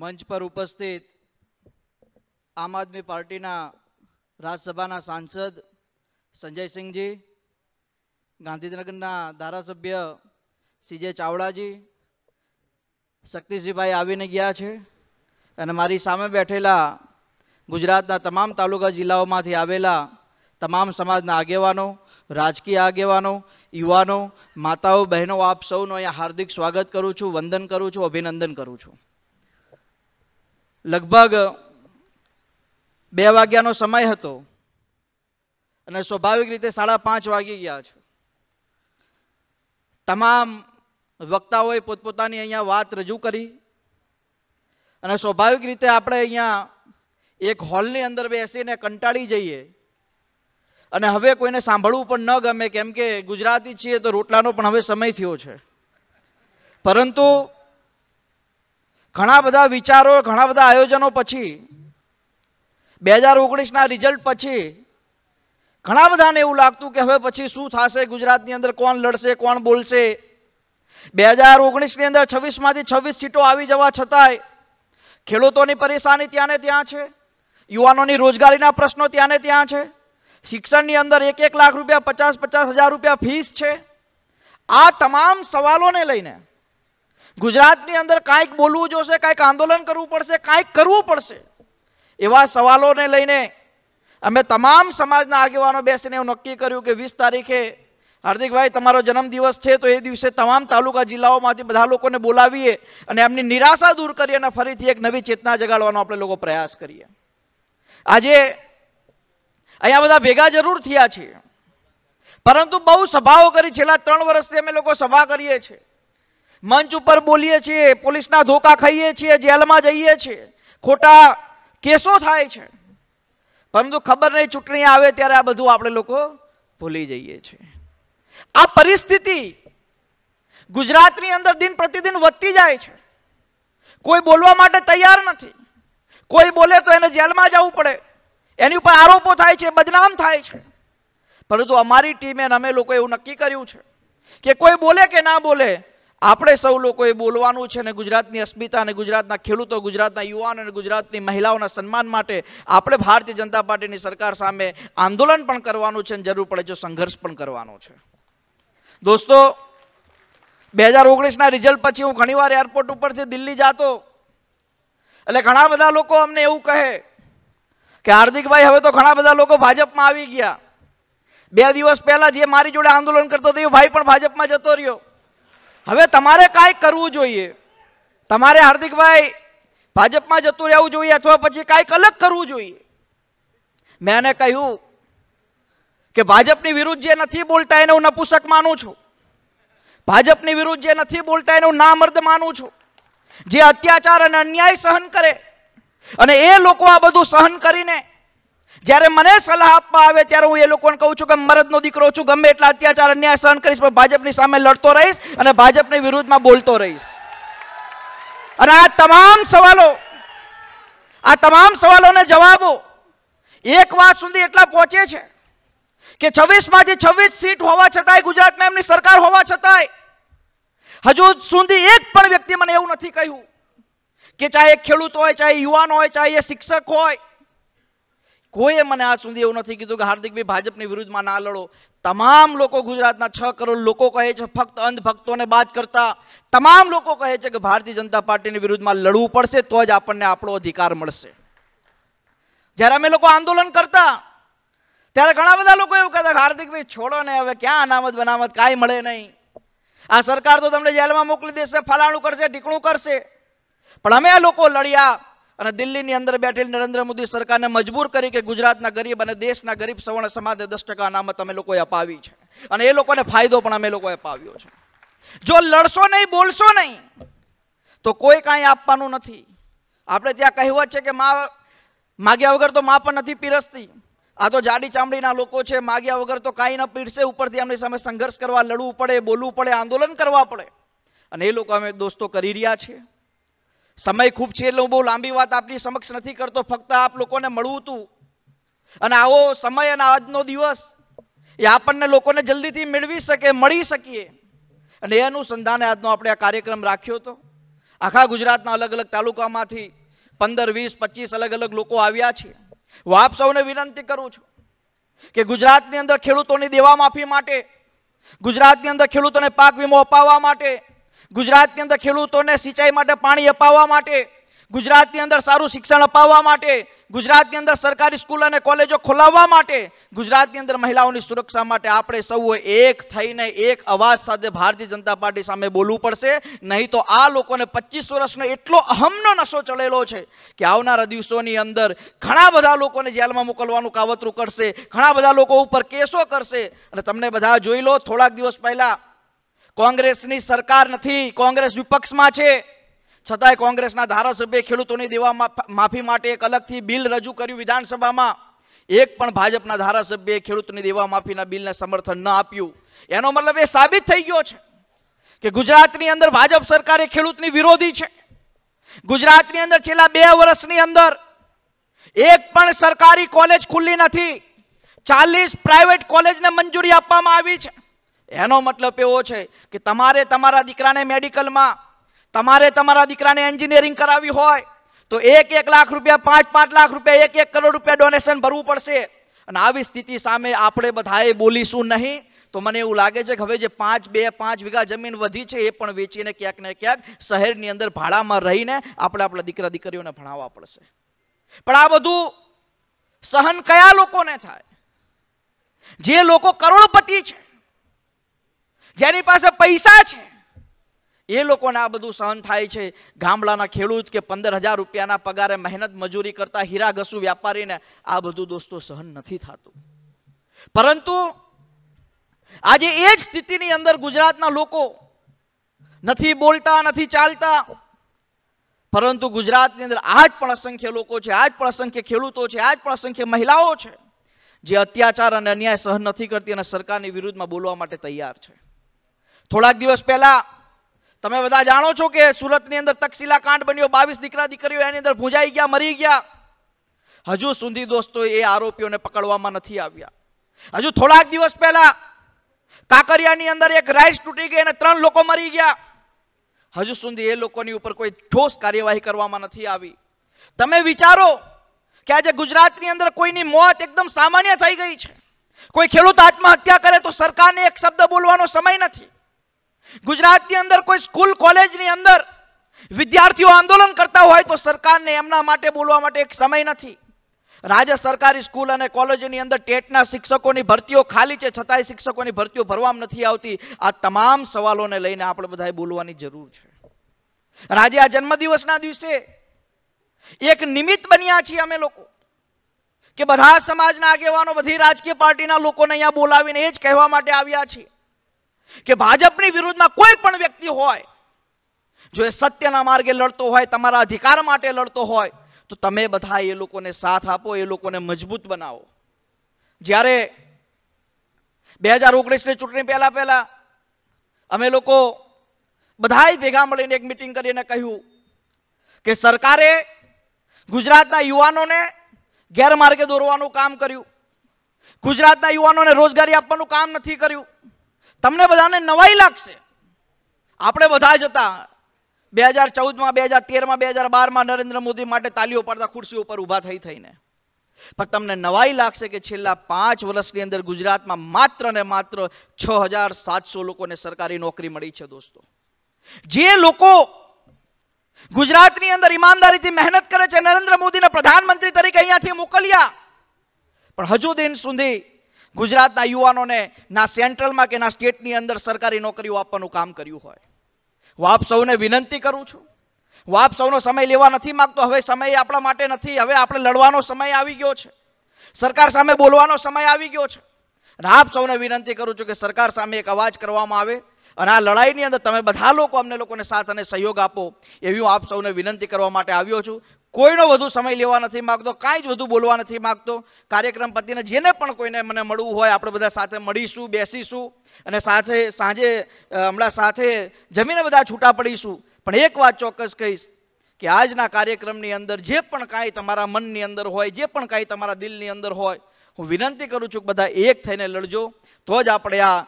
મંચ પર ઉપસ્થિત આમ આદમી પાર્ટીના રાજ્યસભાના સાંસદ સંજયસિંહજી ગાંધીનગરના ધારાસભ્ય સીજે ચાવડાજી શક્તિસિંહભાઈ આવીને ગયા છે અને મારી સામે બેઠેલા ગુજરાતના તમામ તાલુકા જિલ્લાઓમાંથી આવેલા તમામ સમાજના આગેવાનો રાજકીય આગેવાનો યુવાનો માતાઓ બહેનો આપ સૌનું અહીંયા હાર્દિક સ્વાગત કરું છું વંદન કરું છું અભિનંદન કરું છું લગભગ બે વાગ્યાનો સમય હતો અને સ્વાભાવિક રીતે સાડા પાંચ વાગી ગયા છે તમામ વક્તાઓએ પોતપોતાની અહીંયા વાત રજૂ કરી અને સ્વાભાવિક રીતે આપણે અહીંયા એક હોલની અંદર બેસીને કંટાળી જઈએ અને હવે કોઈને સાંભળવું પણ ન ગમે કેમ કે ગુજરાતી છીએ તો રોટલાનો પણ હવે સમય થયો છે પરંતુ ઘણા બધા વિચારો ઘણા બધા આયોજનો પછી બે હજાર ઓગણીસના રિઝલ્ટ પછી ઘણા બધાને એવું લાગતું કે હવે પછી શું થશે ગુજરાતની અંદર કોણ લડશે કોણ બોલશે બે હજાર ઓગણીસની અંદર છવ્વીસમાંથી છવ્વીસ સીટો આવી જવા છતાંય ખેડૂતોની પરેશાની ત્યાં ને ત્યાં છે યુવાનોની રોજગારીના પ્રશ્નો ત્યાં ને ત્યાં છે શિક્ષણની અંદર એક એક લાખ રૂપિયા પચાસ પચાસ હજાર રૂપિયા ફીસ છે આ તમામ સવાલોને લઈને ગુજરાતની અંદર કાંઈક બોલવું જોશે કાંઈક આંદોલન કરવું પડશે કાંઈક કરવું પડશે એવા સવાલોને લઈને અમે તમામ સમાજના આગેવાનો બેસીને એવું નક્કી કર્યું કે વીસ તારીખે હાર્દિકભાઈ તમારો જન્મદિવસ છે તો એ દિવસે તમામ તાલુકા જિલ્લાઓમાંથી બધા લોકોને બોલાવીએ અને એમની નિરાશા દૂર કરીએ અને ફરીથી એક નવી ચેતના જગાડવાનો આપણે લોકો પ્રયાસ કરીએ આજે અહીંયા બધા ભેગા જરૂર થયા છીએ પરંતુ બહુ સભાઓ કરી છેલ્લા ત્રણ વર્ષથી અમે લોકો સભા કરીએ છીએ મંચ ઉપર બોલીએ છીએ પોલીસના ધોકા ખાઈએ છીએ જેલમાં જઈએ છીએ ખોટા કેસો થાય છે પરંતુ ખબર નહીં ચૂંટણી આવે ત્યારે આ બધું આપણે લોકો ભૂલી જઈએ છીએ આ પરિસ્થિતિ ગુજરાતની અંદર દિન પ્રતિદિન વધતી જાય છે કોઈ બોલવા માટે તૈયાર નથી કોઈ બોલે તો એને જેલમાં જવું પડે એની ઉપર આરોપો થાય છે બદનામ થાય છે પરંતુ અમારી ટીમે અમે લોકો એવું નક્કી કર્યું છે કે કોઈ બોલે કે ના બોલે આપણે સૌ લોકોએ બોલવાનું છે અને ગુજરાતની અસ્મિતા અને ગુજરાતના ખેડૂતો ગુજરાતના યુવાન અને ગુજરાતની મહિલાઓના સન્માન માટે આપણે ભારતીય જનતા પાર્ટીની સરકાર સામે આંદોલન પણ કરવાનું છે અને જરૂર પડે જો સંઘર્ષ પણ કરવાનો છે દોસ્તો બે હજાર ઓગણીસના રિઝલ્ટ પછી હું ઘણીવાર એરપોર્ટ ઉપરથી દિલ્હી જતો એટલે ઘણા બધા લોકો અમને એવું કહે કે હાર્દિકભાઈ હવે તો ઘણા બધા લોકો ભાજપમાં આવી ગયા બે દિવસ પહેલા જે મારી જોડે આંદોલન કરતો હતો એ ભાઈ પણ ભાજપમાં જતો રહ્યો હવે તમારે કાંઈ કરવું જોઈએ તમારે હાર્દિકભાઈ ભાજપમાં જતું રહેવું જોઈએ અથવા પછી કાંઈક અલગ કરવું જોઈએ મેં એને કહ્યું કે ભાજપની વિરુદ્ધ જે નથી બોલતા એને હું નપુસક માનું છું ભાજપની વિરુદ્ધ જે નથી બોલતા એને હું નામર્દ માનું છું જે અત્યાચાર અને અન્યાય સહન કરે અને એ લોકો આ બધું સહન કરીને જ્યારે મને સલાહ આપવા આવે ત્યારે હું એ લોકોને કહું છું કે મરદનો દીકરો છું ગમે એટલા અત્યાચાર અન્યાય સહન કરીશ પણ ભાજપની સામે લડતો રહીશ અને ભાજપની વિરુદ્ધમાં બોલતો રહીશ અને આ તમામ સવાલો આ તમામ સવાલોને જવાબો એક વાત સુધી એટલા પહોંચે છે કે છવ્વીસમાંથી છવ્વીસ સીટ હોવા છતાંય ગુજરાતમાં એમની સરકાર હોવા છતાંય હજુ સુધી એક પણ વ્યક્તિ મને એવું નથી કહ્યું કે ચાહે ખેડૂત હોય ચાહે યુવાન હોય ચાહે એ શિક્ષક હોય કોઈએ મને આ સુધી એવું નથી કીધું કે હાર્દિકભાઈ ભાજપની વિરુદ્ધમાં ના લડો તમામ લોકો ગુજરાતના છ કરોડ લોકો કહે છે ફક્ત અંધભક્તોને બાદ કરતા તમામ લોકો કહે છે કે ભારતીય જનતા પાર્ટીની વિરુદ્ધમાં લડવું પડશે તો જ આપણને આપણો અધિકાર મળશે જ્યારે અમે લોકો આંદોલન કરતા ત્યારે ઘણા બધા લોકો એવું કહેતા હાર્દિકભાઈ છોડો ને હવે ક્યાં અનામત બનામત કાંઈ મળે નહીં આ સરકાર તો તમને જેલમાં મોકલી દેશે ફલાણું કરશે ઢીકણું કરશે પણ અમે લોકો લડ્યા અને દિલ્હીની અંદર બેઠેલી નરેન્દ્ર મોદી સરકારને મજબૂર કરી કે ગુજરાતના ગરીબ અને દેશના ગરીબ સવર્ણ સમાજે દસ ટકા અનામત અમે લોકોએ અપાવી છે અને એ લોકોને ફાયદો પણ અમે લોકોએ અપાવ્યો છે જો લડશો નહીં બોલશો નહીં તો કોઈ કાંઈ આપવાનું નથી આપણે ત્યાં કહેવત છે કે માં માગ્યા વગર તો મા પણ નથી પીરસતી આ તો જાડી ચામડીના લોકો છે માગ્યા વગર તો કાંઈ ન પીરસે ઉપરથી એમની સામે સંઘર્ષ કરવા લડવું પડે બોલવું પડે આંદોલન કરવા પડે અને એ લોકો અમે દોસ્તો કરી રહ્યા છીએ સમય ખૂબ છે એટલે હું બહુ લાંબી વાત આપની સમક્ષ નથી કરતો ફક્ત આપ લોકોને મળવું હતું અને આવો સમય અને આજનો દિવસ એ આપણને લોકોને જલ્દીથી મેળવી શકે મળી શકીએ અને એ અનુસંધાને આજનો આપણે આ કાર્યક્રમ રાખ્યો હતો આખા ગુજરાતના અલગ અલગ તાલુકામાંથી પંદર વીસ પચીસ અલગ અલગ લોકો આવ્યા છે હું આપ સૌને વિનંતી કરું છું કે ગુજરાતની અંદર ખેડૂતોની દેવા માફી માટે ગુજરાતની અંદર ખેડૂતોને પાક વીમો અપાવવા માટે ગુજરાતની અંદર ખેડૂતોને સિંચાઈ માટે પાણી અપાવવા માટે ગુજરાતની અંદર સારું શિક્ષણ અપાવવા માટે ગુજરાતની અંદર સરકારી સ્કૂલ અને કોલેજો ખોલાવવા માટે ગુજરાતની અંદર મહિલાઓની સુરક્ષા માટે આપણે સૌએ એક થઈને એક અવાજ સાથે ભારતીય જનતા પાર્ટી સામે બોલવું પડશે નહીં તો આ લોકોને પચીસ વર્ષનો એટલો અહમનો નશો ચડેલો છે કે આવનારા દિવસોની અંદર ઘણા બધા લોકોને જેલમાં મોકલવાનું કાવતરું કરશે ઘણા બધા લોકો ઉપર કેસો કરશે અને તમને બધા જોઈ લો થોડાક દિવસ પહેલાં કોંગ્રેસની સરકાર નથી કોંગ્રેસ વિપક્ષમાં છે છતાંય કોંગ્રેસના ધારાસભ્ય ખેડૂતોની દેવા માફી માટે એક અલગથી બિલ રજૂ કર્યું વિધાનસભામાં એક પણ ભાજપના ધારાસભ્યએ ખેડૂતની દેવા માફીના બિલને સમર્થન ન આપ્યું એનો મતલબ એ સાબિત થઈ ગયો છે કે ગુજરાતની અંદર ભાજપ સરકારે ખેડૂતની વિરોધી છે ગુજરાતની અંદર છેલ્લા બે વર્ષની અંદર એક પણ સરકારી કોલેજ ખુલ્લી નથી ચાલીસ પ્રાઇવેટ કોલેજને મંજૂરી આપવામાં આવી છે એનો મતલબ એવો છે કે તમારે તમારા દીકરાને મેડિકલમાં તમારે તમારા દીકરાને એન્જિનિયરિંગ કરાવી હોય તો એક એક લાખ રૂપિયા પાંચ પાંચ લાખ રૂપિયા એક એક કરોડ રૂપિયા ડોનેશન ભરવું પડશે અને આવી સ્થિતિ સામે આપણે બધાએ બોલીશું નહીં તો મને એવું લાગે છે કે હવે જે પાંચ બે પાંચ વીઘા જમીન વધી છે એ પણ વેચીને ક્યાંક ને ક્યાંક શહેરની અંદર ભાડામાં રહીને આપણે આપણા દીકરા દીકરીઓને ભણાવવા પડશે પણ આ બધું સહન કયા લોકોને થાય જે લોકો કરોડપતિ છે જેની પાસે પૈસા છે એ લોકોને આ બધું સહન થાય છે ગામડાના ખેડૂત કે પંદર હજાર રૂપિયાના પગારે મહેનત મજૂરી કરતા હીરા ઘસુ વ્યાપારીને આ બધું દોસ્તો સહન નથી થતું પરંતુ આજે એ જ સ્થિતિની અંદર ગુજરાતના લોકો નથી બોલતા નથી ચાલતા પરંતુ ગુજરાતની અંદર આજ પણ અસંખ્ય લોકો છે આજ પણ અસંખ્ય ખેડૂતો છે આ જ પણ અસંખ્ય મહિલાઓ છે જે અત્યાચાર અને અન્યાય સહન નથી કરતી અને સરકારની વિરુદ્ધમાં બોલવા માટે તૈયાર છે થોડાક દિવસ પહેલા તમે બધા જાણો છો કે સુરતની અંદર તકસીલા કાંડ બન્યો બાવીસ દીકરા દીકરીઓ એની અંદર ભૂંજાઈ ગયા મરી ગયા હજુ સુધી દોસ્તો એ આરોપીઓને પકડવામાં નથી આવ્યા હજુ થોડાક દિવસ પહેલા કાંકરિયાની અંદર એક રાઈસ તૂટી ગઈ અને ત્રણ લોકો મરી ગયા હજુ સુધી એ લોકોની ઉપર કોઈ ઠોસ કાર્યવાહી કરવામાં નથી આવી તમે વિચારો કે આજે ગુજરાતની અંદર કોઈની મોત એકદમ સામાન્ય થઈ ગઈ છે કોઈ ખેડૂત આત્મહત્યા કરે તો સરકારને એક શબ્દ બોલવાનો સમય નથી ગુજરાતની અંદર કોઈ સ્કૂલ કોલેજની અંદર વિદ્યાર્થીઓ આંદોલન કરતા હોય તો સરકારને એમના માટે બોલવા માટે એક સમય નથી રાજ્ય સરકારી સ્કૂલ અને કોલેજોની અંદર ટેટના શિક્ષકોની ભરતીઓ ખાલી છે છતાંય શિક્ષકોની ભરતીઓ ભરવામાં નથી આવતી આ તમામ સવાલોને લઈને આપણે બધાએ બોલવાની જરૂર છે રાજે આ જન્મદિવસના દિવસે એક નિમિત્ત બન્યા છીએ અમે લોકો કે બધા સમાજના આગેવાનો બધી રાજકીય પાર્ટીના લોકોને અહીંયા બોલાવીને એ જ કહેવા માટે આવ્યા છીએ કે ભાજપની વિરુદ્ધમાં કોઈ પણ વ્યક્તિ હોય જો એ સત્યના માર્ગે લડતો હોય તમારા અધિકાર માટે લડતો હોય તો તમે બધા એ લોકોને સાથ આપો એ લોકોને મજબૂત બનાવો જ્યારે બે હજાર ઓગણીસની ચૂંટણી પહેલા પહેલા અમે લોકો બધા ભેગા મળીને એક મિટિંગ કરીને કહ્યું કે સરકારે ગુજરાતના યુવાનોને ગેરમાર્ગે દોરવાનું કામ કર્યું ગુજરાતના યુવાનોને રોજગારી આપવાનું કામ નથી કર્યું તમને બધાને નવાઈ લાગશે આપણે બધા જતા બે હજાર ચૌદમાં બે હજાર તેરમાં બે હજાર બારમાં નરેન્દ્ર મોદી માટે તાલીઓ પડતા ખુરશી ઉપર ઊભા થઈ થઈને પણ તમને નવાઈ લાગશે કે છેલ્લા પાંચ વર્ષની અંદર ગુજરાતમાં માત્ર ને માત્ર છ હજાર સાતસો લોકોને સરકારી નોકરી મળી છે દોસ્તો જે લોકો ગુજરાતની અંદર ઈમાનદારીથી મહેનત કરે છે નરેન્દ્ર મોદીને પ્રધાનમંત્રી તરીકે અહીંયાથી મોકલ્યા પણ હજુ દિન સુધી ગુજરાતના યુવાનોને ના સેન્ટ્રલમાં કે ના સ્ટેટની અંદર સરકારી નોકરીઓ આપવાનું કામ કર્યું હોય હું આપ સૌને વિનંતી કરું છું હું આપ સૌનો સમય લેવા નથી માગતો હવે સમય આપણા માટે નથી હવે આપણે લડવાનો સમય આવી ગયો છે સરકાર સામે બોલવાનો સમય આવી ગયો છે અને આપ સૌને વિનંતી કરું છું કે સરકાર સામે એક અવાજ કરવામાં આવે અને આ લડાઈની અંદર તમે બધા લોકો અમને લોકોને સાથ અને સહયોગ આપો એવી હું આપ સૌને વિનંતી કરવા માટે આવ્યો છું કોઈનો વધુ સમય લેવા નથી માગતો કાંઈ જ વધુ બોલવા નથી માગતો કાર્યક્રમ પતિને જેને પણ કોઈને મને મળવું હોય આપણે બધા સાથે મળીશું બેસીશું અને સાથે સાંજે હમણાં સાથે જમીને બધા છૂટા પડીશું પણ એક વાત ચોક્કસ કહીશ કે આજના કાર્યક્રમની અંદર જે પણ કાંઈ તમારા મનની અંદર હોય જે પણ કાંઈ તમારા દિલની અંદર હોય હું વિનંતી કરું છું કે બધા એક થઈને લડજો તો જ આપણે આ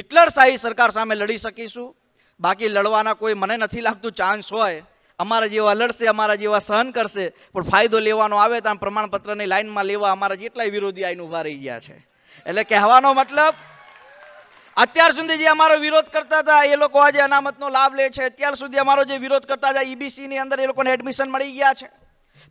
હિટલર શાહી સરકાર સામે લડી શકીશું બાકી લડવાના કોઈ મને નથી લાગતું ચાન્સ હોય અમારા જેવા લડશે અમારા જેવા સહન કરશે પણ ફાયદો લેવાનો આવે તો પ્રમાણપત્રની લાઇનમાં લેવા અમારા જેટલાય વિરોધી આઈને ઉભા રહી ગયા છે એટલે કહેવાનો મતલબ અત્યાર સુધી જે અમારો વિરોધ કરતા હતા એ લોકો આજે અનામતનો લાભ લે છે અત્યાર સુધી અમારો જે વિરોધ કરતા હતા ઈબીસીની e અંદર એ લોકોને એડમિશન મળી ગયા છે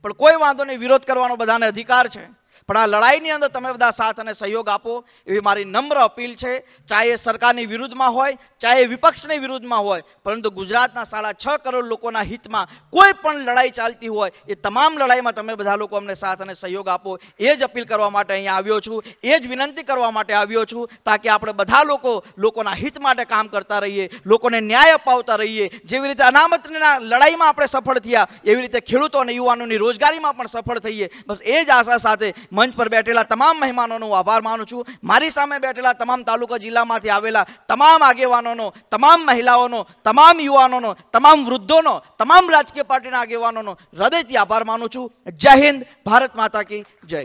પણ કોઈ વાંધો નહીં વિરોધ કરવાનો બધાને અધિકાર છે પણ આ લડાઈની અંદર તમે બધા સાથ અને સહયોગ આપો એવી મારી નમ્ર અપીલ છે ચાહે એ સરકારની વિરુદ્ધમાં હોય ચાહે વિપક્ષની વિરુદ્ધમાં હોય પરંતુ ગુજરાતના સાડા છ કરોડ લોકોના હિતમાં કોઈ પણ લડાઈ ચાલતી હોય એ તમામ લડાઈમાં તમે બધા લોકો અમને સાથ અને સહયોગ આપો એ જ અપીલ કરવા માટે અહીંયા આવ્યો છું એ જ વિનંતી કરવા માટે આવ્યો છું તાકી આપણે બધા લોકો લોકોના હિત માટે કામ કરતા રહીએ લોકોને ન્યાય અપાવતા રહીએ જેવી રીતે અનામતના લડાઈમાં આપણે સફળ થયા એવી રીતે ખેડૂતો અને યુવાનોની રોજગારીમાં પણ સફળ થઈએ બસ એ જ આશા સાથે મંચ પર બેઠેલા તમામ મહેમાનોનો આભાર માનું છું મારી સામે બેઠેલા તમામ તાલુકા જિલ્લામાંથી આવેલા તમામ આગેવાનોનો તમામ મહિલાઓનો તમામ યુવાનોનો તમામ વૃદ્ધોનો તમામ રાજકીય પાર્ટીના આગેવાનોનો હૃદયથી આભાર માનું છું જય હિન્દ ભારત માતા કી જય